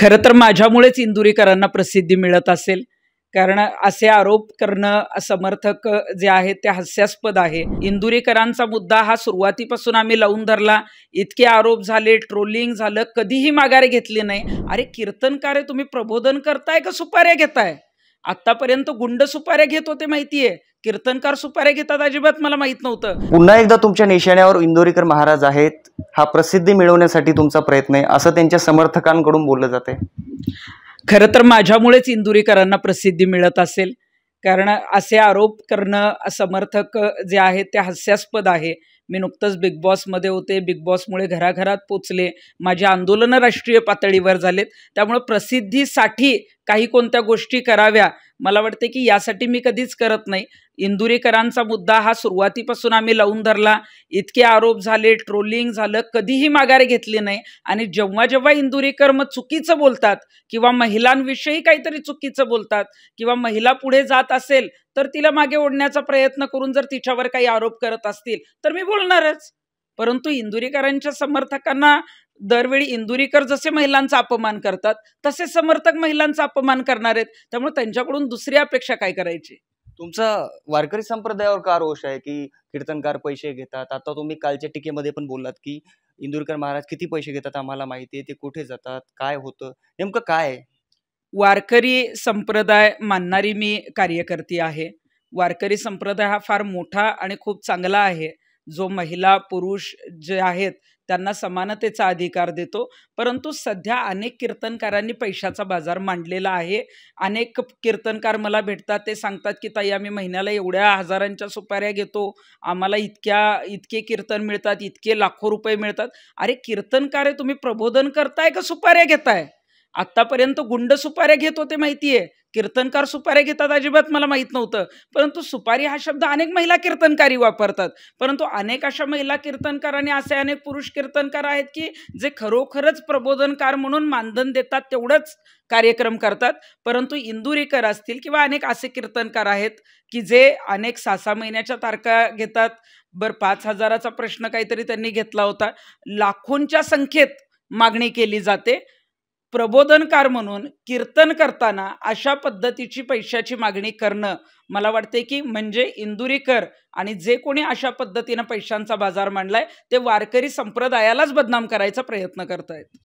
खरं तर माझ्यामुळेच इंदुरीकरांना प्रसिद्धी मिळत असेल कारण असे आरोप करणं समर्थक जे आहे ते हास्यास्पद आहे इंदुरीकरांचा मुद्दा हा सुरुवातीपासून आम्ही लावून धरला इतके आरोप झाले ट्रोलिंग झालं कधीही माघार घेतली नाही अरे कीर्तनकार तुम्ही प्रबोधन करताय का सुपाऱ्या घेताय आतापर्यंत गुंड सुपाऱ्या घेत होते माहितीये कीर्तनकार सुपाऱ्या घेतात अजिबात मला माहित नव्हतं पुन्हा एकदा तुमच्या निशाण्यावर इंदोरीकर महाराज आहेत हा प्रसिद्धी मिळवण्यासाठी तुमचा प्रयत्न आहे असं त्यांच्या समर्थकांकडून बोललं जाते खरं तर माझ्यामुळेच इंदुरीकरांना प्रसिद्धी मिळत असेल कारण असे आरोप करणं समर्थक जे आहेत ते हास्यास्पद आहे मी नुकतंच बिग बॉसमध्ये होते बिग बॉसमुळे घराघरात पोचले माझे आंदोलनं राष्ट्रीय पातळीवर झालेत त्यामुळं प्रसिद्धीसाठी काही कोणत्या गोष्टी कराव्या मला वाटते की यासाठी मी कधीच करत नाही इंदुरीकरांचा मुद्दा हा सुरुवातीपासून आम्ही लावून धरला इतके आरोप झाले ट्रोलिंग झालं कधीही माघार घेतली नाही आणि जेव्हा जेव्हा इंदुरीकर मग चुकीचं बोलतात किंवा महिलांविषयी काहीतरी चुकीचं बोलतात किंवा महिला पुढे जात असेल तर तिला मागे ओढण्याचा प्रयत्न करून जर तिच्यावर काही आरोप करत असतील तर मी बोलणारच परंतु इंदुरीकरांच्या समर्थकांना दरवेळी इंदुरीकर जसे महिलांचा अपमान करतात तसे समर्थक महिलांचा अपमान करणार आहेत त्यामुळे त्यांच्याकडून दुसरी अपेक्षा काय करायची तुमचा वारकरी संप्रदायावर का रोष आहे की कीर्तनकार पैसे घेतात आता तुम्ही कालच्या टीकेमध्ये पण बोललात की इंदुरकर महाराज किती पैसे घेतात आम्हाला माहिती आहे ते कुठे जातात काय होतं नेमकं काय वारकरी संप्रदाय मानणारी मी कार्यकर्ती आहे वारकरी संप्रदाय हा फार मोठा आणि खूप चांगला आहे जो महिला पुरुष जे आहेत त्यांना समानतेचा अधिकार देतो परंतु सध्या अनेक कीर्तनकारांनी पैशाचा बाजार मांडलेला आहे अनेक कीर्तनकार मला भेटतात ते सांगतात की ताई आम्ही महिन्याला एवढ्या हजारांच्या सुपाऱ्या घेतो आम्हाला इतक्या इतके कीर्तन मिळतात इतके लाखो रुपये मिळतात अरे कीर्तनकार आहे तुम्ही प्रबोधन करताय का सुपाऱ्या घेताय आत्तापर्यंत गुंड सुपाऱ्या घेत होते माहितीये कीर्तनकार सुपाऱ्या घेतात अजिबात मला माहीत नव्हतं परंतु सुपारी हा शब्द अनेक महिला कीर्तनकारी वापरतात परंतु अनेक अशा महिला कीर्तनकार आणि असे अनेक पुरुष कीर्तनकार आहेत की जे खरोखरच प्रबोधनकार म्हणून मानधन देतात तेवढंच कार्यक्रम करतात परंतु इंदुरीकर असतील किंवा अनेक असे कीर्तनकार आहेत की जे अनेक सहा सहा महिन्याच्या तारखा घेतात बरं पाच हजाराचा प्रश्न काहीतरी त्यांनी घेतला होता लाखोंच्या संख्येत मागणी केली जाते प्रबोधनकार म्हणून कीर्तन करताना अशा पद्धतीची पैशाची मागणी करणं मला वाटते की म्हणजे इंदुरीकर आणि जे कोणी अशा पद्धतीनं पैशांचा बाजार मांडलाय ते वारकरी संप्रदायालाच बदनाम करायचा प्रयत्न करतायत